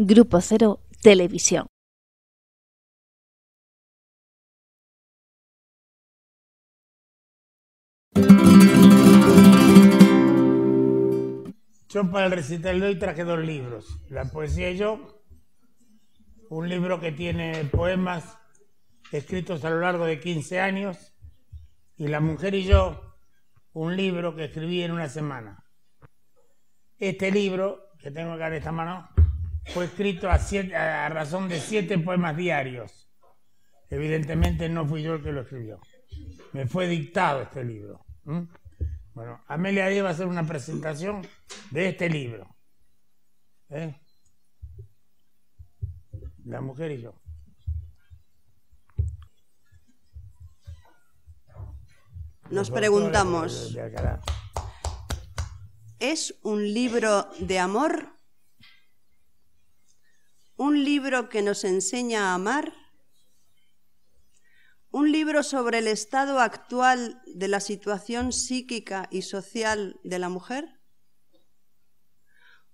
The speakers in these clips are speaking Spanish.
Grupo Cero Televisión. Yo para el recital de hoy traje dos libros, La poesía y yo, un libro que tiene poemas escritos a lo largo de 15 años, y La mujer y yo, un libro que escribí en una semana. Este libro que tengo acá en esta mano fue escrito a, razón de siete poemas diarios. Evidentemente no fui yo el que lo escribió. Me fue dictado este libro. Bueno, Amelia Díaz va a hacer una presentación de este libro. ¿eh? La mujer y yo. Nos preguntamos, ¿es un libro de amor? un libro que nos enseña a amar, un libro sobre el estado actual de la situación psíquica y social de la mujer,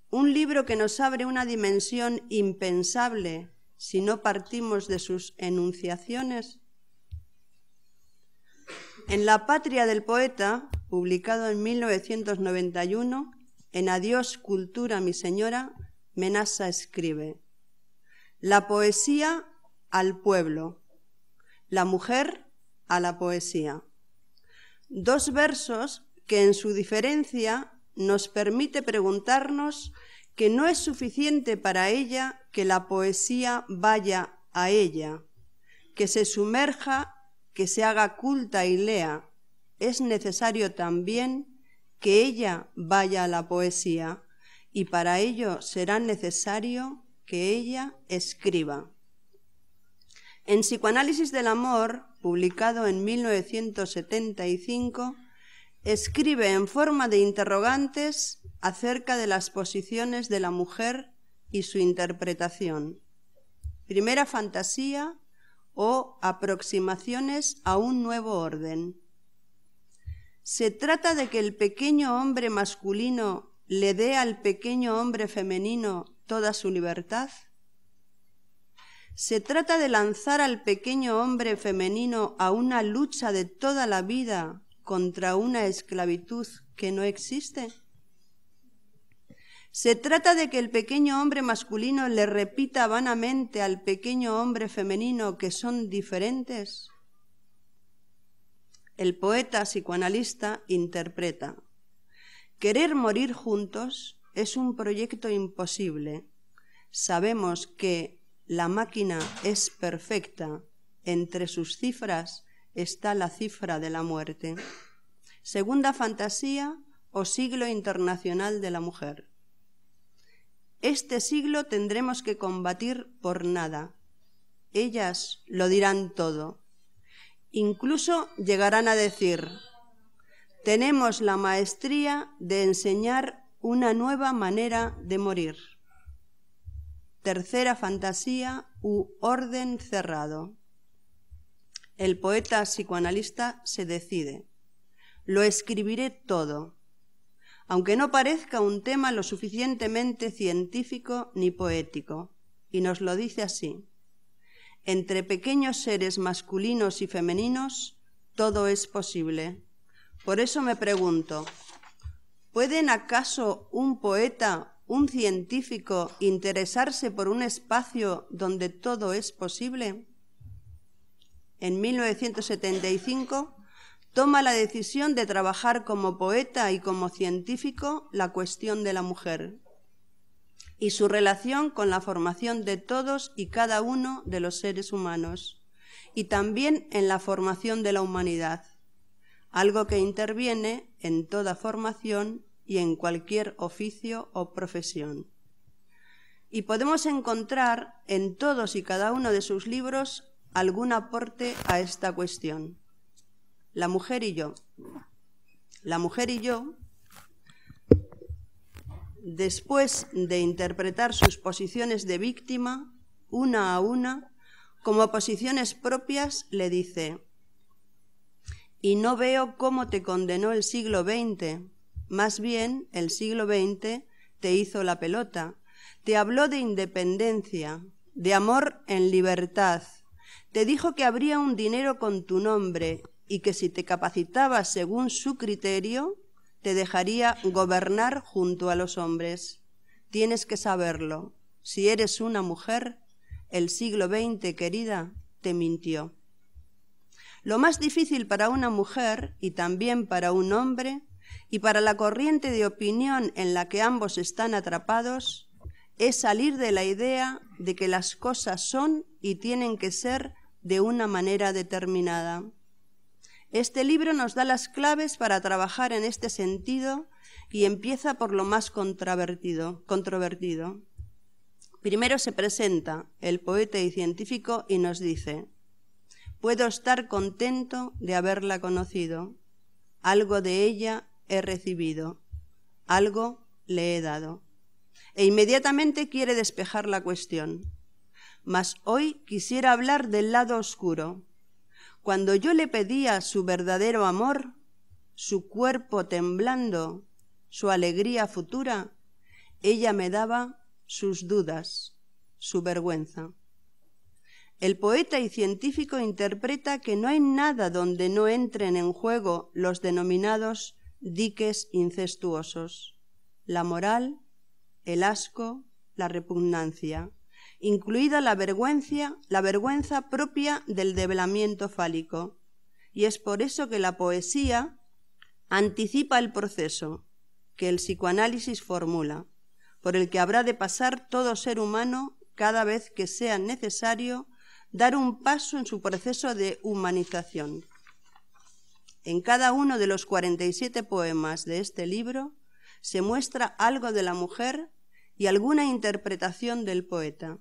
un libro que nos abre una dimensión impensable si no partimos de sus enunciaciones. En La Patria del Poeta, publicado en 1991, en Adiós Cultura, mi señora, Menasa escribe. La poesía al pueblo, la mujer a la poesía. Dos versos que en su diferencia nos permite preguntarnos que no es suficiente para ella que la poesía vaya a ella, que se sumerja, que se haga culta y lea. Es necesario también que ella vaya a la poesía y para ello será necesario que ella escriba. En Psicoanálisis del Amor, publicado en 1975, escribe en forma de interrogantes acerca de las posiciones de la mujer y su interpretación. Primera fantasía o aproximaciones a un nuevo orden. Se trata de que el pequeño hombre masculino le dé al pequeño hombre femenino toda su libertad? Se trata de lanzar al pequeño hombre femenino a una lucha de toda la vida contra una esclavitud que no existe. Se trata de que el pequeño hombre masculino le repita vanamente al pequeño hombre femenino que son diferentes. El poeta psicoanalista interpreta, querer morir juntos es un proyecto imposible. Sabemos que la máquina es perfecta. Entre sus cifras está la cifra de la muerte. Segunda fantasía o siglo internacional de la mujer. Este siglo tendremos que combatir por nada. Ellas lo dirán todo. Incluso llegarán a decir, tenemos la maestría de enseñar una nueva manera de morir. Tercera fantasía u orden cerrado. El poeta psicoanalista se decide. Lo escribiré todo, aunque no parezca un tema lo suficientemente científico ni poético, y nos lo dice así. Entre pequeños seres masculinos y femeninos, todo es posible. Por eso me pregunto, ¿Pueden acaso un poeta, un científico, interesarse por un espacio donde todo es posible? En 1975 toma la decisión de trabajar como poeta y como científico la cuestión de la mujer y su relación con la formación de todos y cada uno de los seres humanos y también en la formación de la humanidad, algo que interviene en toda formación y en cualquier oficio o profesión. Y podemos encontrar en todos y cada uno de sus libros algún aporte a esta cuestión. La mujer y yo. La mujer y yo, después de interpretar sus posiciones de víctima, una a una, como posiciones propias, le dice, y no veo cómo te condenó el siglo XX más bien, el siglo XX te hizo la pelota, te habló de independencia, de amor en libertad, te dijo que habría un dinero con tu nombre y que si te capacitabas según su criterio, te dejaría gobernar junto a los hombres. Tienes que saberlo. Si eres una mujer, el siglo XX, querida, te mintió. Lo más difícil para una mujer y también para un hombre y para la corriente de opinión en la que ambos están atrapados es salir de la idea de que las cosas son y tienen que ser de una manera determinada. Este libro nos da las claves para trabajar en este sentido y empieza por lo más controvertido. controvertido. Primero se presenta el poeta y científico y nos dice, puedo estar contento de haberla conocido. Algo de ella he recibido, algo le he dado. E inmediatamente quiere despejar la cuestión. Mas hoy quisiera hablar del lado oscuro. Cuando yo le pedía su verdadero amor, su cuerpo temblando, su alegría futura, ella me daba sus dudas, su vergüenza. El poeta y científico interpreta que no hay nada donde no entren en juego los denominados diques incestuosos, la moral, el asco, la repugnancia, incluida la vergüenza, la vergüenza propia del develamiento fálico. Y es por eso que la poesía anticipa el proceso que el psicoanálisis formula, por el que habrá de pasar todo ser humano cada vez que sea necesario dar un paso en su proceso de humanización. En cada uno de los 47 poemas de este libro se muestra algo de la mujer y alguna interpretación del poeta.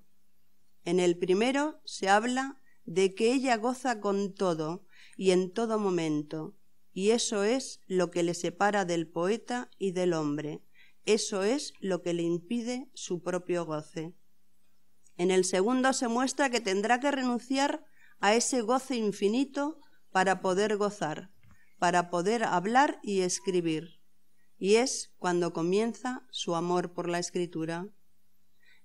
En el primero se habla de que ella goza con todo y en todo momento, y eso es lo que le separa del poeta y del hombre, eso es lo que le impide su propio goce. En el segundo se muestra que tendrá que renunciar a ese goce infinito para poder gozar para poder hablar y escribir, y es cuando comienza su amor por la escritura.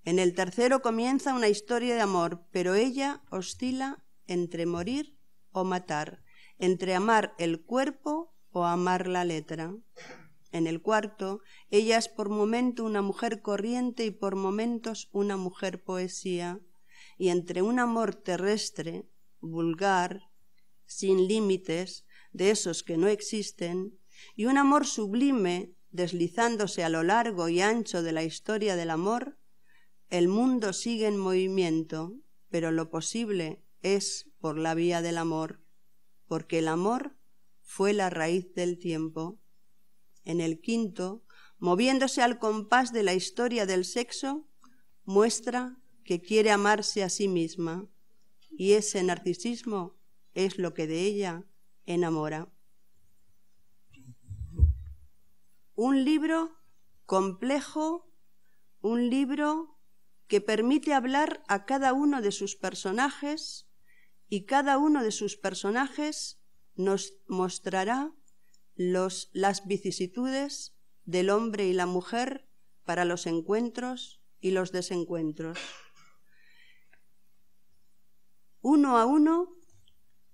En el tercero comienza una historia de amor, pero ella oscila entre morir o matar, entre amar el cuerpo o amar la letra. En el cuarto, ella es por momento una mujer corriente y por momentos una mujer poesía, y entre un amor terrestre, vulgar, sin límites, de esos que no existen, y un amor sublime deslizándose a lo largo y ancho de la historia del amor, el mundo sigue en movimiento, pero lo posible es por la vía del amor, porque el amor fue la raíz del tiempo. En el quinto, moviéndose al compás de la historia del sexo, muestra que quiere amarse a sí misma, y ese narcisismo es lo que de ella enamora. Un libro complejo, un libro que permite hablar a cada uno de sus personajes y cada uno de sus personajes nos mostrará los, las vicisitudes del hombre y la mujer para los encuentros y los desencuentros. Uno a uno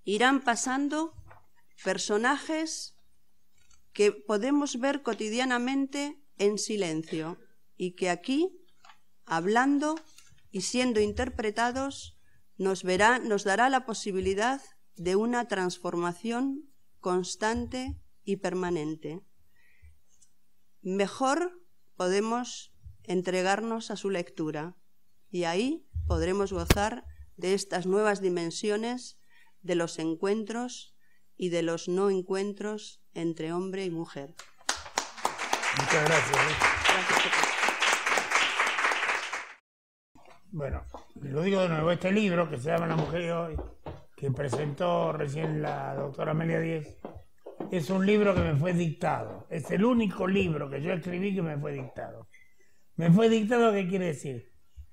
irán pasando personajes que podemos ver cotidianamente en silencio y que aquí, hablando y siendo interpretados, nos, dará la posibilidad de una transformación constante y permanente. Mejor podemos entregarnos a su lectura y ahí podremos gozar de estas nuevas dimensiones de los encuentros y de los no encuentros entre hombre y mujer. Muchas gracias. ¿eh? Bueno, lo digo de nuevo, este libro que se llama La Mujer de Hoy, que presentó recién la doctora Amelia Díez, es un libro que me fue dictado. Es el único libro que yo escribí que me fue dictado. Me fue dictado, ¿qué quiere decir?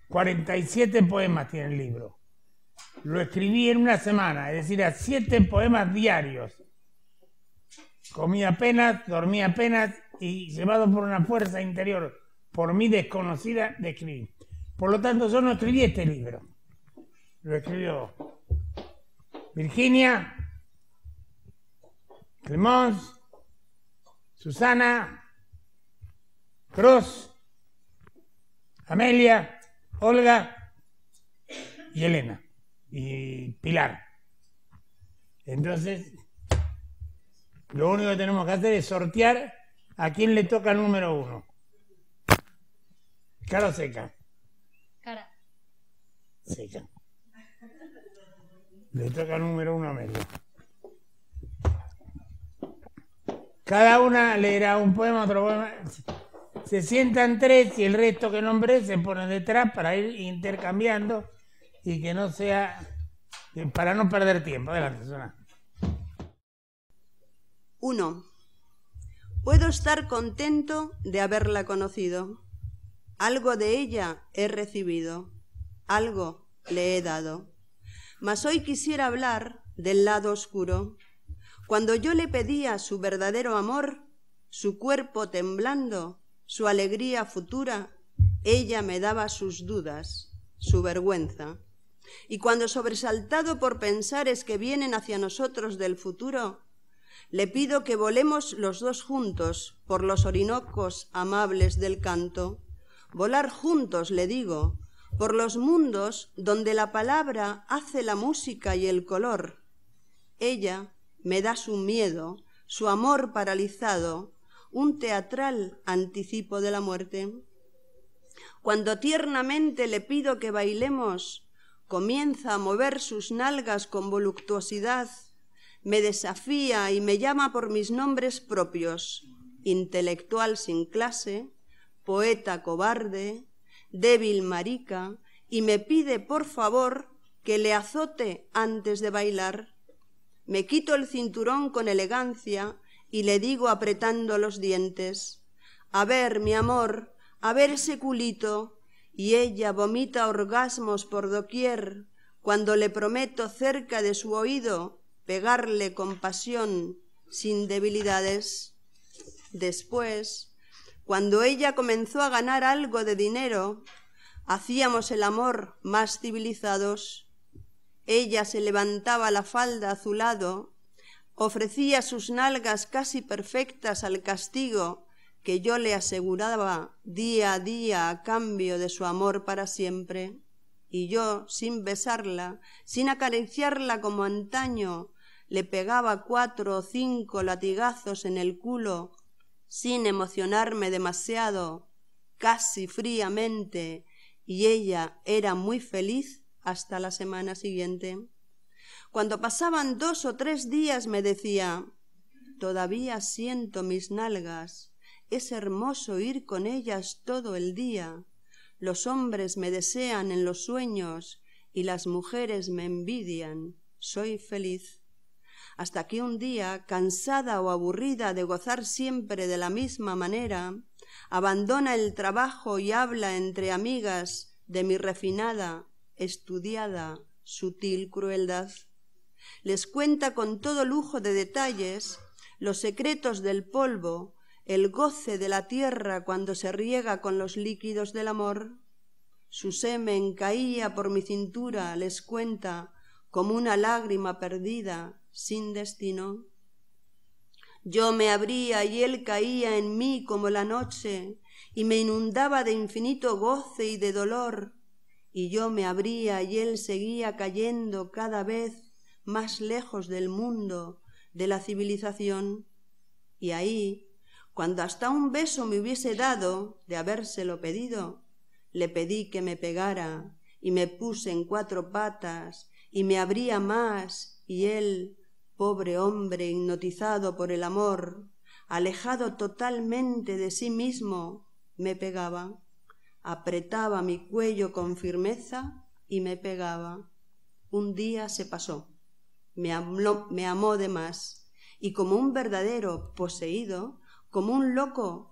47 poemas tiene el libro lo escribí en una semana, es decir, a siete poemas diarios. Comía apenas, dormía apenas y llevado por una fuerza interior, por mí desconocida, escribí. Por lo tanto, yo no escribí este libro, lo escribió Virginia, Clemens, Susana, Cruz, Amelia, Olga y Elena y Pilar. Entonces, lo único que tenemos que hacer es sortear a quién le toca el número uno. Cara seca. Cara. Seca. Le toca número uno a Amelia. Cada una leerá un poema, otro poema. Se sientan tres y el resto que nombré se ponen detrás para ir intercambiando y que no sea eh, para no perder tiempo. Adelante, uno 1. Puedo estar contento de haberla conocido. Algo de ella he recibido, algo le he dado. Mas hoy quisiera hablar del lado oscuro. Cuando yo le pedía su verdadero amor, su cuerpo temblando, su alegría futura, ella me daba sus dudas, su vergüenza y cuando sobresaltado por pensares que vienen hacia nosotros del futuro, le pido que volemos los dos juntos por los orinocos amables del canto. Volar juntos, le digo, por los mundos donde la palabra hace la música y el color. Ella me da su miedo, su amor paralizado, un teatral anticipo de la muerte. Cuando tiernamente le pido que bailemos, comienza a mover sus nalgas con voluptuosidad, me desafía y me llama por mis nombres propios, intelectual sin clase, poeta cobarde, débil marica, y me pide por favor que le azote antes de bailar. Me quito el cinturón con elegancia y le digo apretando los dientes, a ver, mi amor, a ver ese culito, y ella vomita orgasmos por doquier cuando le prometo cerca de su oído pegarle con pasión sin debilidades. Después, cuando ella comenzó a ganar algo de dinero, hacíamos el amor más civilizados. Ella se levantaba la falda azulado, ofrecía sus nalgas casi perfectas al castigo que yo le aseguraba día a día a cambio de su amor para siempre, y yo, sin besarla, sin acariciarla como antaño, le pegaba cuatro o cinco latigazos en el culo, sin emocionarme demasiado, casi fríamente, y ella era muy feliz hasta la semana siguiente. Cuando pasaban dos o tres días me decía Todavía siento mis nalgas es hermoso ir con ellas todo el día. Los hombres me desean en los sueños y las mujeres me envidian. Soy feliz hasta que un día, cansada o aburrida de gozar siempre de la misma manera, abandona el trabajo y habla entre amigas de mi refinada, estudiada, sutil crueldad. Les cuenta con todo lujo de detalles los secretos del polvo, el goce de la tierra cuando se riega con los líquidos del amor. Su semen caía por mi cintura, les cuenta, como una lágrima perdida, sin destino. Yo me abría y él caía en mí como la noche, y me inundaba de infinito goce y de dolor, y yo me abría y él seguía cayendo cada vez más lejos del mundo, de la civilización, y ahí cuando hasta un beso me hubiese dado de habérselo pedido, le pedí que me pegara y me puse en cuatro patas y me abría más y él, pobre hombre hipnotizado por el amor, alejado totalmente de sí mismo, me pegaba, apretaba mi cuello con firmeza y me pegaba. Un día se pasó, me, amó, me amó de más y como un verdadero poseído, como un loco.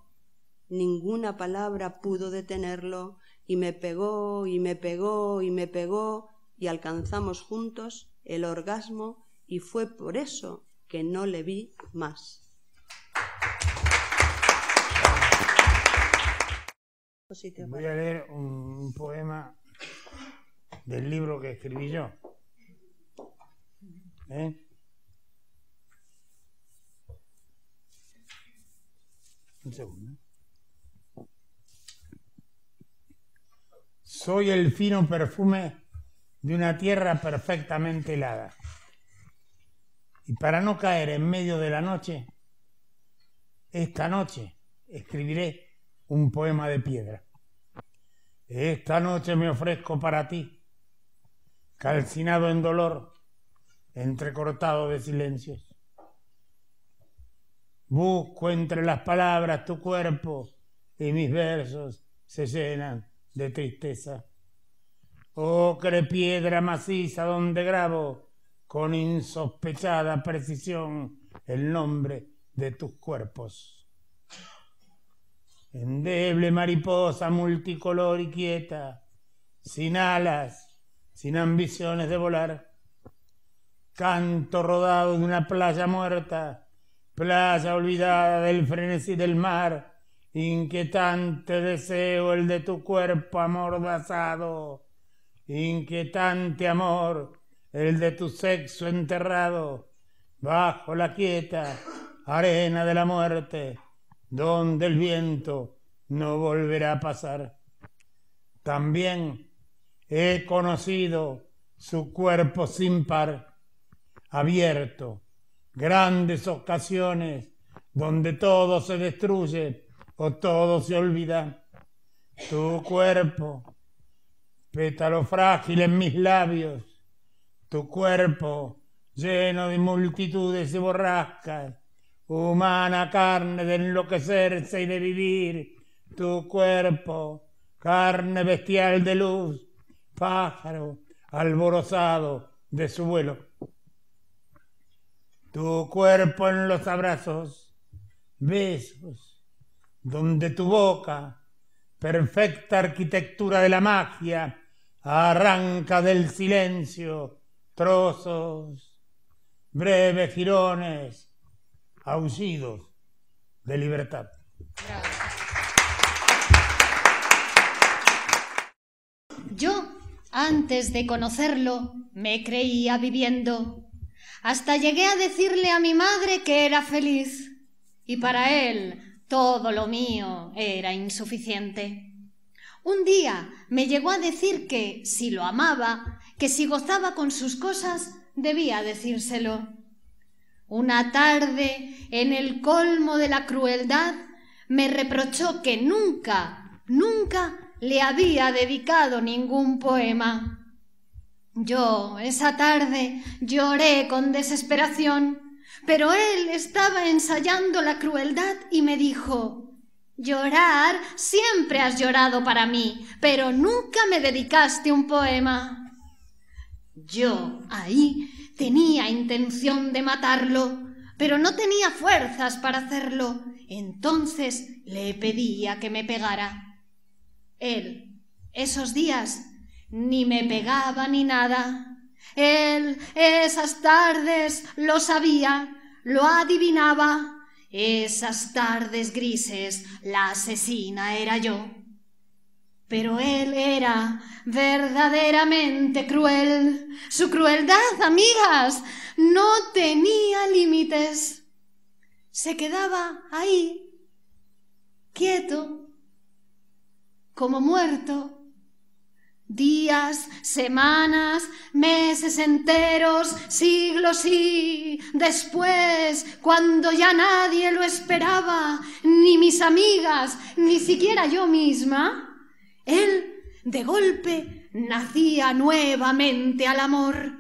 Ninguna palabra pudo detenerlo, y me pegó, y me pegó, y me pegó, y alcanzamos juntos el orgasmo, y fue por eso que no le vi más. Voy a leer un poema del libro que escribí yo. ¿Eh? Un segundo. ¿eh? Soy el fino perfume de una tierra perfectamente helada. Y para no caer en medio de la noche, esta noche escribiré un poema de piedra. Esta noche me ofrezco para ti, calcinado en dolor, entrecortado de silencios. Busco entre las palabras tu cuerpo y mis versos se llenan de tristeza. Ocre piedra maciza donde grabo con insospechada precisión el nombre de tus cuerpos. Endeble mariposa multicolor y quieta, sin alas, sin ambiciones de volar, canto rodado de una playa muerta playa olvidada del frenesí del mar, inquietante deseo el de tu cuerpo amordazado, inquietante amor el de tu sexo enterrado, bajo la quieta arena de la muerte, donde el viento no volverá a pasar. También he conocido su cuerpo sin par, abierto, grandes ocasiones donde todo se destruye o todo se olvida. Tu cuerpo, pétalo frágil en mis labios, tu cuerpo lleno de multitudes y borrascas, humana carne de enloquecerse y de vivir, tu cuerpo, carne bestial de luz, pájaro alborozado de su vuelo tu cuerpo en los abrazos, besos, donde tu boca, perfecta arquitectura de la magia, arranca del silencio trozos, breves girones, aullidos de libertad. Yo, antes de conocerlo, me creía viviendo hasta llegué a decirle a mi madre que era feliz y para él todo lo mío era insuficiente. Un día me llegó a decir que, si lo amaba, que si gozaba con sus cosas, debía decírselo. Una tarde, en el colmo de la crueldad, me reprochó que nunca, nunca le había dedicado ningún poema. Yo esa tarde lloré con desesperación, pero él estaba ensayando la crueldad y me dijo Llorar siempre has llorado para mí, pero nunca me dedicaste un poema. Yo ahí tenía intención de matarlo, pero no tenía fuerzas para hacerlo. Entonces le pedía que me pegara. Él, esos días, ni me pegaba ni nada. Él esas tardes lo sabía, lo adivinaba. Esas tardes grises la asesina era yo. Pero él era verdaderamente cruel. Su crueldad, amigas, no tenía límites. Se quedaba ahí, quieto, como muerto días, semanas, meses enteros, siglos y después, cuando ya nadie lo esperaba, ni mis amigas, ni siquiera yo misma, él de golpe nacía nuevamente al amor,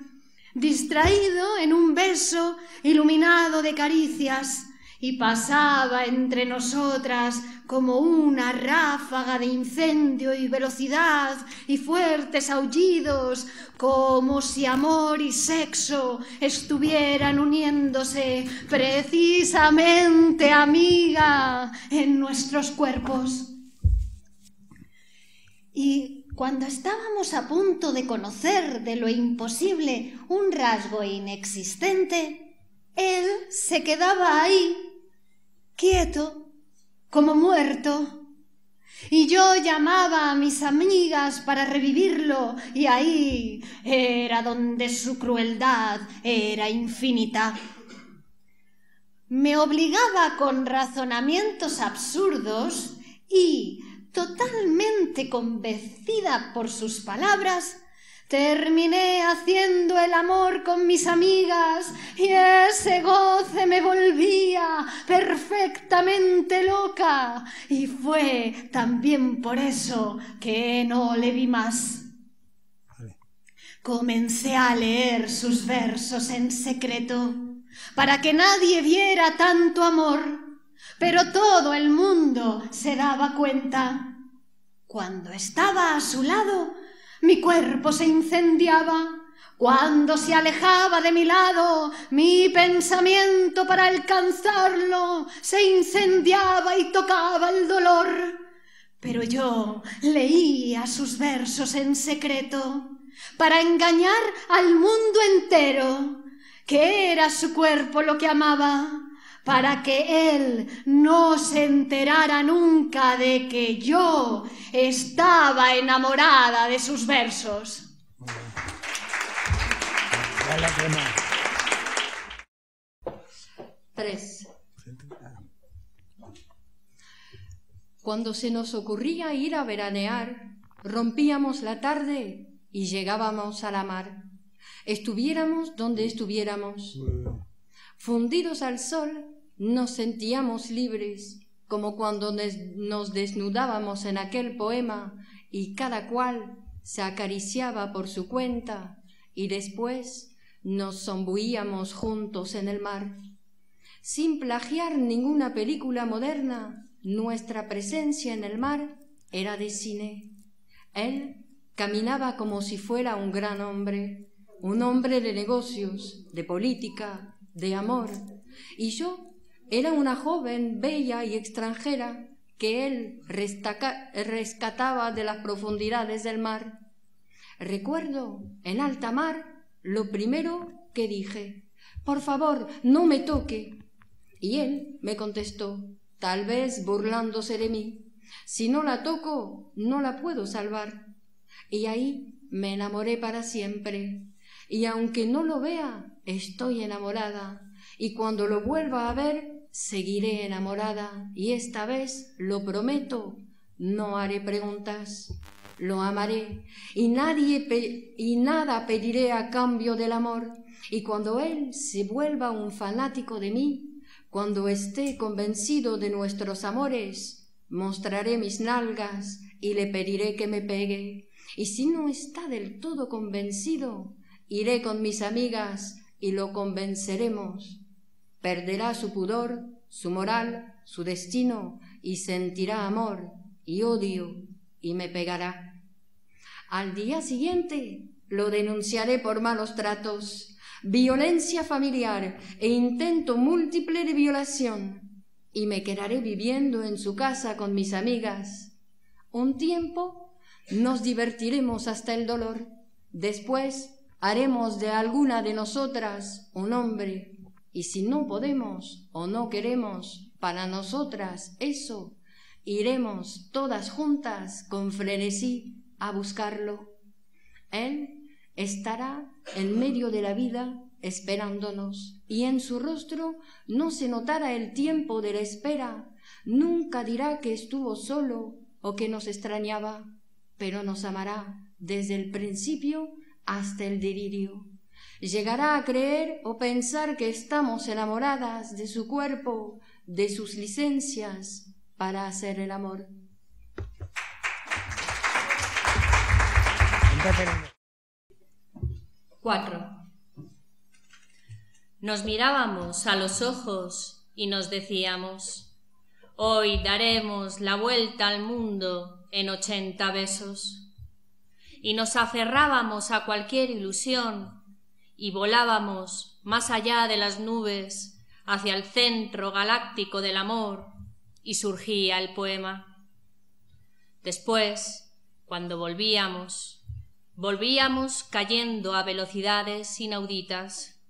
distraído en un beso iluminado de caricias, y pasaba entre nosotras como una ráfaga de incendio y velocidad y fuertes aullidos, como si amor y sexo estuvieran uniéndose precisamente, amiga, en nuestros cuerpos. Y cuando estábamos a punto de conocer de lo imposible un rasgo inexistente, él se quedaba ahí quieto, como muerto. Y yo llamaba a mis amigas para revivirlo, y ahí era donde su crueldad era infinita. Me obligaba con razonamientos absurdos y, totalmente convencida por sus palabras, Terminé haciendo el amor con mis amigas y ese goce me volvía perfectamente loca y fue también por eso que no le vi más. Comencé a leer sus versos en secreto para que nadie viera tanto amor, pero todo el mundo se daba cuenta. Cuando estaba a su lado, mi cuerpo se incendiaba cuando se alejaba de mi lado, mi pensamiento para alcanzarlo se incendiaba y tocaba el dolor. Pero yo leía sus versos en secreto para engañar al mundo entero, que era su cuerpo lo que amaba para que él no se enterara nunca de que yo estaba enamorada de sus versos. Tres. Cuando se nos ocurría ir a veranear, rompíamos la tarde y llegábamos a la mar. Estuviéramos donde estuviéramos, fundidos al sol nos sentíamos libres, como cuando nos desnudábamos en aquel poema y cada cual se acariciaba por su cuenta y después nos zombuíamos juntos en el mar. Sin plagiar ninguna película moderna, nuestra presencia en el mar era de cine. Él caminaba como si fuera un gran hombre, un hombre de negocios, de política, de amor, y yo era una joven bella y extranjera que él rescataba de las profundidades del mar. Recuerdo, en alta mar, lo primero que dije, por favor, no me toque. Y él me contestó, tal vez burlándose de mí, si no la toco, no la puedo salvar. Y ahí me enamoré para siempre. Y aunque no lo vea, estoy enamorada. Y cuando lo vuelva a ver, seguiré enamorada y esta vez, lo prometo, no haré preguntas. Lo amaré y, y nada pediré a cambio del amor. Y cuando él se vuelva un fanático de mí, cuando esté convencido de nuestros amores, mostraré mis nalgas y le pediré que me pegue. Y si no está del todo convencido, iré con mis amigas y lo convenceremos perderá su pudor, su moral, su destino, y sentirá amor y odio, y me pegará. Al día siguiente lo denunciaré por malos tratos, violencia familiar e intento múltiple de violación, y me quedaré viviendo en su casa con mis amigas. Un tiempo nos divertiremos hasta el dolor. Después haremos de alguna de nosotras un hombre y si no podemos o no queremos, para nosotras eso, iremos todas juntas con frenesí a buscarlo. Él estará en medio de la vida esperándonos, y en su rostro no se notará el tiempo de la espera, nunca dirá que estuvo solo o que nos extrañaba, pero nos amará desde el principio hasta el delirio. Llegará a creer o pensar que estamos enamoradas de su cuerpo, de sus licencias para hacer el amor. Cuatro. Nos mirábamos a los ojos y nos decíamos, hoy daremos la vuelta al mundo en ochenta besos. Y nos aferrábamos a cualquier ilusión y volábamos más allá de las nubes hacia el centro galáctico del amor y surgía el poema. Después, cuando volvíamos, volvíamos cayendo a velocidades inauditas.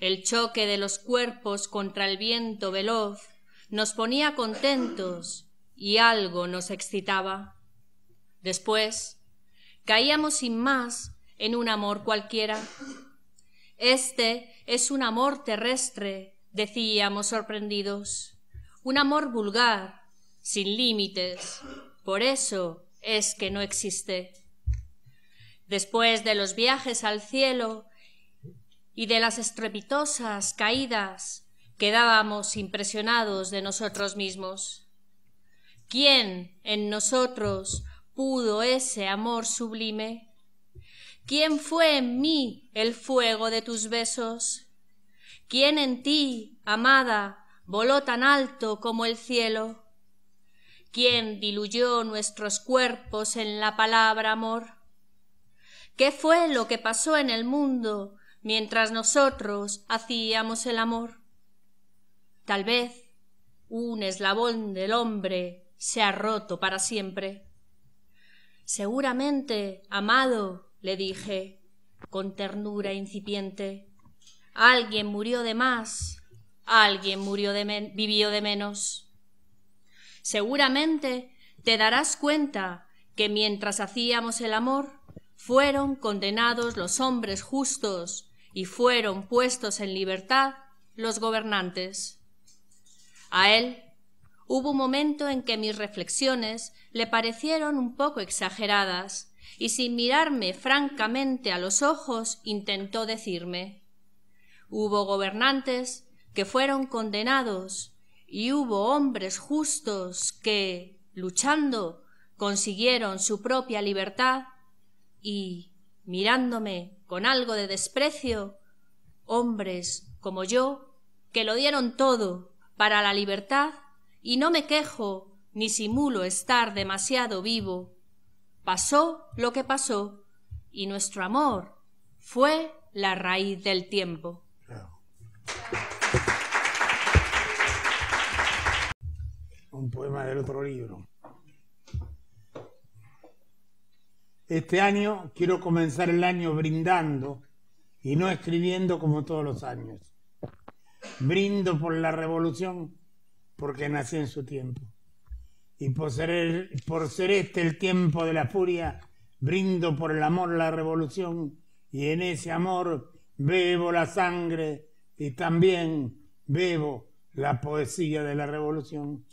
El choque de los cuerpos contra el viento veloz nos ponía contentos y algo nos excitaba. Después, caíamos sin más en un amor cualquiera este es un amor terrestre, decíamos sorprendidos, un amor vulgar, sin límites. Por eso es que no existe. Después de los viajes al cielo y de las estrepitosas caídas, quedábamos impresionados de nosotros mismos. ¿Quién en nosotros pudo ese amor sublime? ¿Quién fue en mí el fuego de tus besos? ¿Quién en ti, amada, voló tan alto como el cielo? ¿Quién diluyó nuestros cuerpos en la palabra amor? ¿Qué fue lo que pasó en el mundo mientras nosotros hacíamos el amor? Tal vez un eslabón del hombre se ha roto para siempre. Seguramente, amado, le dije, con ternura incipiente. Alguien murió de más, alguien murió de vivió de menos. Seguramente te darás cuenta que mientras hacíamos el amor, fueron condenados los hombres justos y fueron puestos en libertad los gobernantes. A él hubo un momento en que mis reflexiones le parecieron un poco exageradas, y sin mirarme francamente a los ojos intentó decirme Hubo gobernantes que fueron condenados y hubo hombres justos que, luchando, consiguieron su propia libertad y, mirándome con algo de desprecio, hombres como yo, que lo dieron todo para la libertad, y no me quejo ni simulo estar demasiado vivo Pasó lo que pasó y nuestro amor fue la raíz del tiempo. Un poema del otro libro. Este año quiero comenzar el año brindando y no escribiendo como todos los años. Brindo por la revolución porque nací en su tiempo y por ser, por ser este el tiempo de la furia, brindo por el amor la revolución y en ese amor bebo la sangre y también bebo la poesía de la revolución.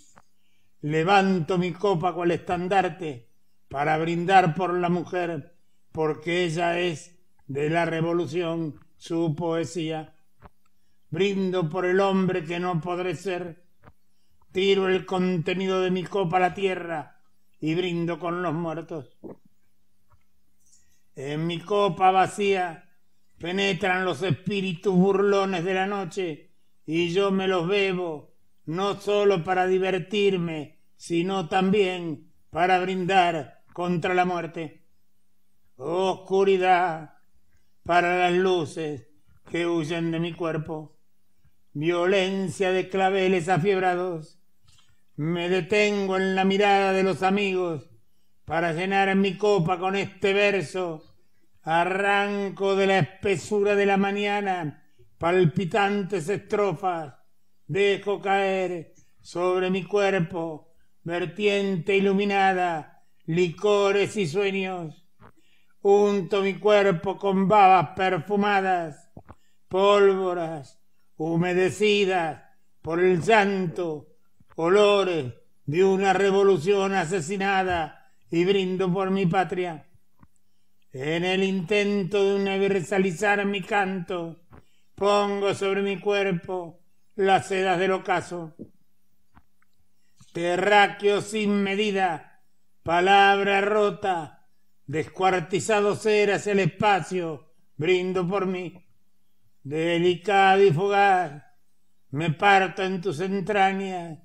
Levanto mi copa con el estandarte para brindar por la mujer, porque ella es de la revolución su poesía. Brindo por el hombre que no podré ser, tiro el contenido de mi copa a la tierra y brindo con los muertos. En mi copa vacía penetran los espíritus burlones de la noche y yo me los bebo, no solo para divertirme, sino también para brindar contra la muerte. Oscuridad para las luces que huyen de mi cuerpo, violencia de claveles afiebrados me detengo en la mirada de los amigos para llenar mi copa con este verso. Arranco de la espesura de la mañana palpitantes estrofas. Dejo caer sobre mi cuerpo vertiente iluminada licores y sueños. Unto mi cuerpo con babas perfumadas, pólvoras humedecidas por el santo olores de una revolución asesinada y brindo por mi patria. En el intento de universalizar mi canto, pongo sobre mi cuerpo las sedas del ocaso. Terráqueo sin medida, palabra rota, descuartizado ser el espacio, brindo por mí. Delicado y fugaz, me parto en tus entrañas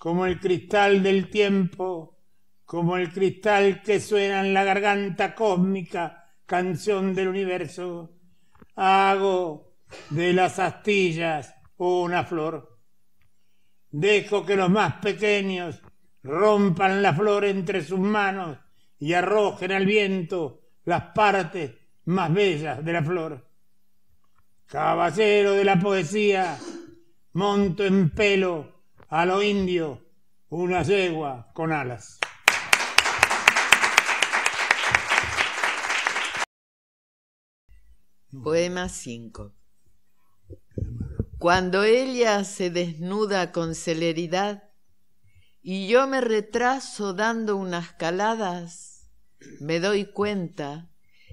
como el cristal del tiempo, como el cristal que suena en la garganta cósmica, canción del universo, hago de las astillas una flor. Dejo que los más pequeños rompan la flor entre sus manos y arrojen al viento las partes más bellas de la flor. Caballero de la poesía, monto en pelo a lo indio, una yegua con alas. Poema 5. Cuando ella se desnuda con celeridad y yo me retraso dando unas caladas, me doy cuenta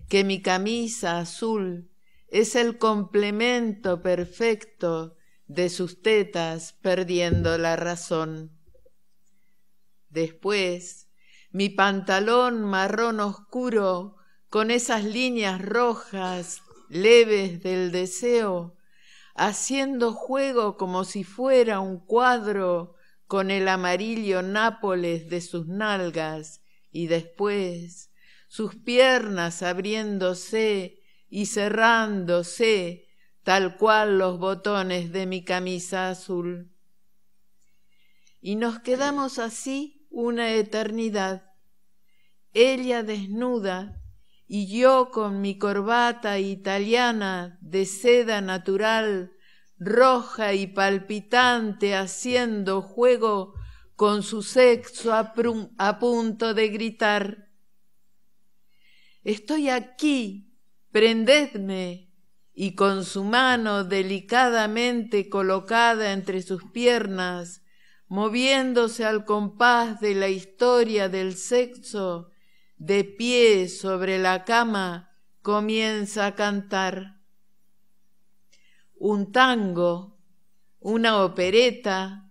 que mi camisa azul es el complemento perfecto de sus tetas perdiendo la razón. Después, mi pantalón marrón oscuro, con esas líneas rojas leves del deseo, haciendo juego como si fuera un cuadro con el amarillo Nápoles de sus nalgas y después sus piernas abriéndose y cerrándose tal cual los botones de mi camisa azul. Y nos quedamos así una eternidad, ella desnuda y yo con mi corbata italiana de seda natural, roja y palpitante, haciendo juego con su sexo a, punto de gritar. Estoy aquí, prendedme, y con su mano delicadamente colocada entre sus piernas, moviéndose al compás de la historia del sexo, de pie sobre la cama, comienza a cantar. Un tango, una opereta,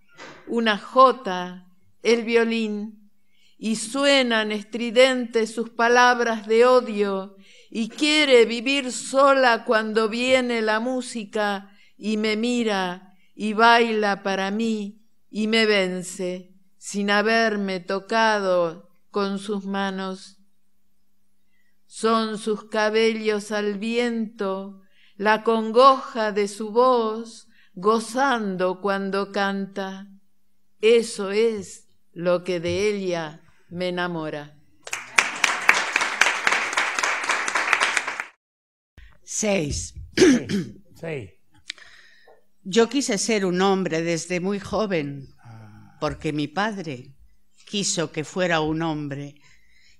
una jota, el violín, y suenan estridentes sus palabras de odio, y quiere vivir sola cuando viene la música y me mira y baila para mí y me vence sin haberme tocado con sus manos. Son sus cabellos al viento, la congoja de su voz, gozando cuando canta. Eso es lo que de ella me enamora. Seis. Yo quise ser un hombre desde muy joven, ah. porque mi padre quiso que fuera un hombre,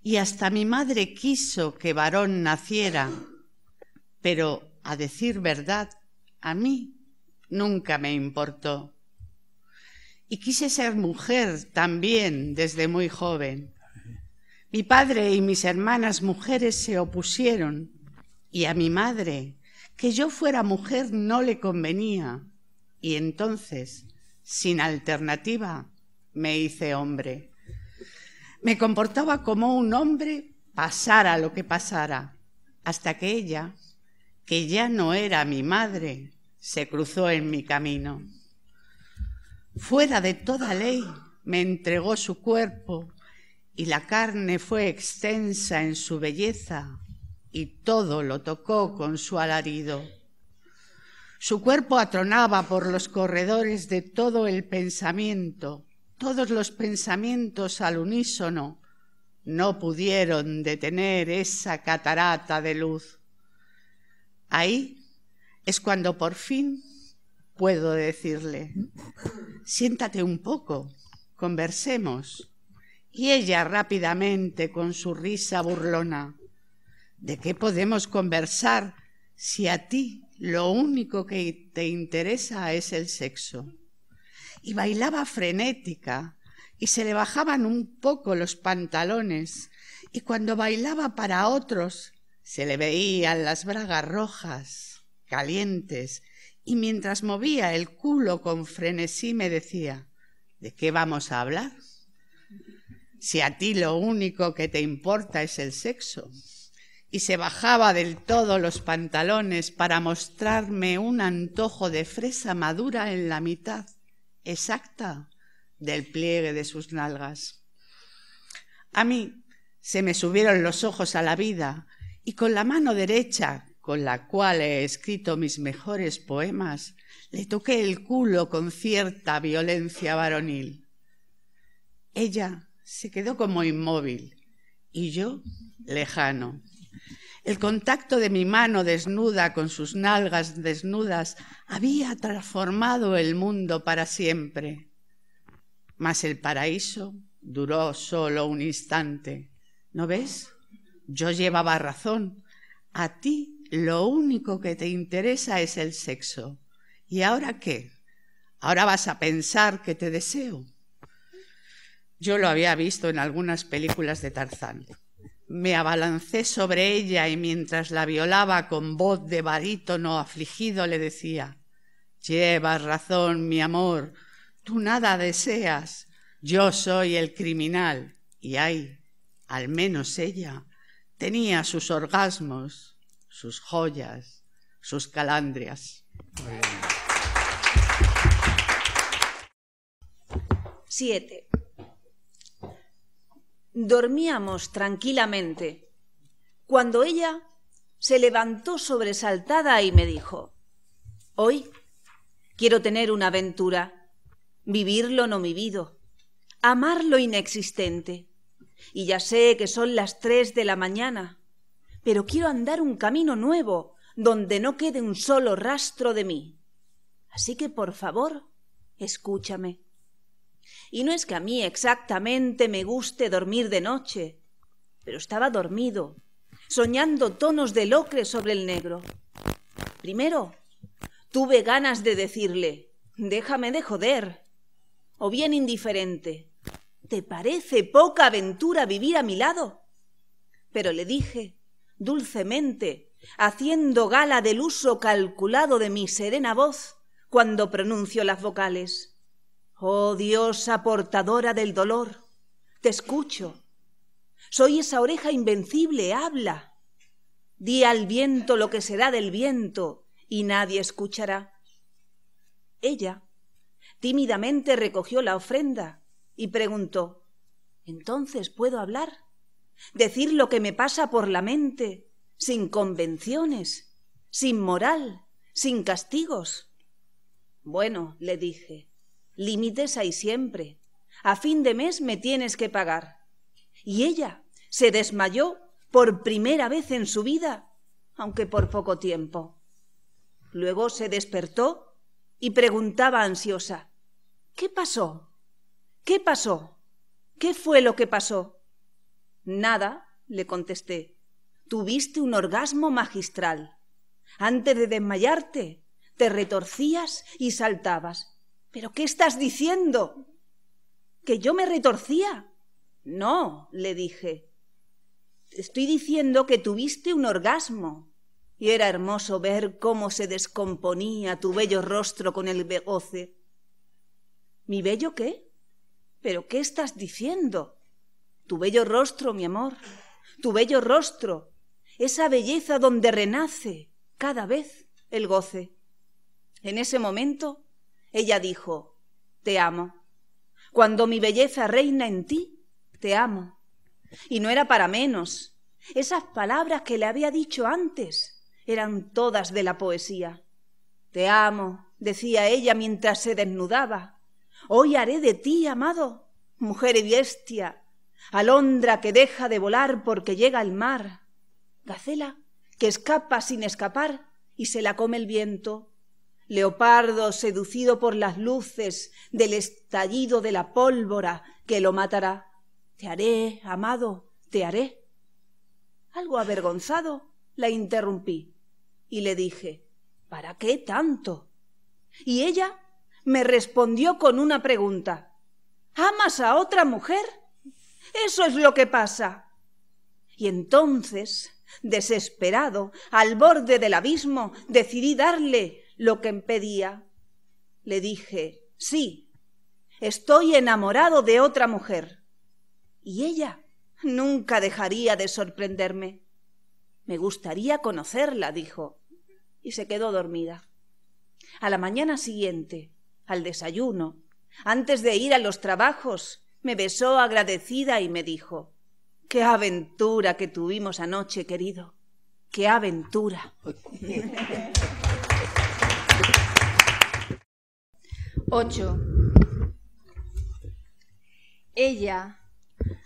y hasta mi madre quiso que varón naciera, pero a decir verdad, a mí nunca me importó. Y quise ser mujer también desde muy joven. Mi padre y mis hermanas mujeres se opusieron y a mi madre que yo fuera mujer no le convenía. Y entonces, sin alternativa, me hice hombre. Me comportaba como un hombre, pasara lo que pasara, hasta que ella, que ya no era mi madre, se cruzó en mi camino. Fuera de toda ley, me entregó su cuerpo y la carne fue extensa en su belleza y todo lo tocó con su alarido. Su cuerpo atronaba por los corredores de todo el pensamiento, todos los pensamientos al unísono no pudieron detener esa catarata de luz. Ahí es cuando por fin puedo decirle, siéntate un poco, conversemos. Y ella rápidamente, con su risa burlona, ¿De qué podemos conversar si a ti lo único que te interesa es el sexo? Y bailaba frenética y se le bajaban un poco los pantalones y cuando bailaba para otros se le veían las bragas rojas, calientes, y mientras movía el culo con frenesí me decía, ¿de qué vamos a hablar? Si a ti lo único que te importa es el sexo y se bajaba del todo los pantalones para mostrarme un antojo de fresa madura en la mitad exacta del pliegue de sus nalgas. A mí se me subieron los ojos a la vida y con la mano derecha, con la cual he escrito mis mejores poemas, le toqué el culo con cierta violencia varonil. Ella se quedó como inmóvil y yo lejano. El contacto de mi mano desnuda con sus nalgas desnudas había transformado el mundo para siempre. Mas el paraíso duró solo un instante. ¿No ves? Yo llevaba razón. A ti lo único que te interesa es el sexo. ¿Y ahora qué? Ahora vas a pensar que te deseo. Yo lo había visto en algunas películas de Tarzán. Me abalancé sobre ella y mientras la violaba con voz de barítono afligido le decía Llevas razón, mi amor, tú nada deseas, yo soy el criminal. Y ay, al menos ella tenía sus orgasmos, sus joyas, sus calandrias. Siete dormíamos tranquilamente, cuando ella se levantó sobresaltada y me dijo, Hoy quiero tener una aventura, vivir lo no vivido, amar lo inexistente. Y ya sé que son las tres de la mañana, pero quiero andar un camino nuevo donde no quede un solo rastro de mí. Así que, por favor, escúchame. Y no es que a mí exactamente me guste dormir de noche, pero estaba dormido, soñando tonos de locre sobre el negro. Primero, tuve ganas de decirle, déjame de joder, o bien indiferente, ¿te parece poca aventura vivir a mi lado? Pero le dije, dulcemente, haciendo gala del uso calculado de mi serena voz, cuando pronuncio las vocales. Oh diosa portadora del dolor, te escucho. Soy esa oreja invencible, habla. Di al viento lo que será del viento y nadie escuchará. Ella tímidamente recogió la ofrenda y preguntó, ¿entonces puedo hablar? ¿Decir lo que me pasa por la mente, sin convenciones, sin moral, sin castigos? Bueno, le dije, límites hay siempre. A fin de mes me tienes que pagar. Y ella se desmayó por primera vez en su vida, aunque por poco tiempo. Luego se despertó y preguntaba ansiosa, ¿qué pasó? ¿Qué pasó? ¿Qué fue lo que pasó? Nada, le contesté. Tuviste un orgasmo magistral. Antes de desmayarte, te retorcías y saltabas. ¿Pero qué estás diciendo? ¿Que yo me retorcía? No, le dije. Estoy diciendo que tuviste un orgasmo. Y era hermoso ver cómo se descomponía tu bello rostro con el goce. ¿Mi bello qué? ¿Pero qué estás diciendo? Tu bello rostro, mi amor, tu bello rostro, esa belleza donde renace cada vez el goce. En ese momento ella dijo, Te amo. Cuando mi belleza reina en ti, te amo. Y no era para menos. Esas palabras que le había dicho antes eran todas de la poesía. Te amo, decía ella mientras se desnudaba. Hoy haré de ti, amado, mujer y bestia, alondra que deja de volar porque llega el mar, gacela que escapa sin escapar y se la come el viento, Leopardo, seducido por las luces del estallido de la pólvora que lo matará. Te haré, amado, te haré. Algo avergonzado, la interrumpí y le dije, ¿para qué tanto? Y ella me respondió con una pregunta. ¿Amas a otra mujer? Eso es lo que pasa. Y entonces, desesperado, al borde del abismo, decidí darle lo que impedía, le dije, sí, estoy enamorado de otra mujer. Y ella nunca dejaría de sorprenderme. Me gustaría conocerla, dijo, y se quedó dormida. A la mañana siguiente, al desayuno, antes de ir a los trabajos, me besó agradecida y me dijo, Qué aventura que tuvimos anoche, querido. Qué aventura. 8. Ella,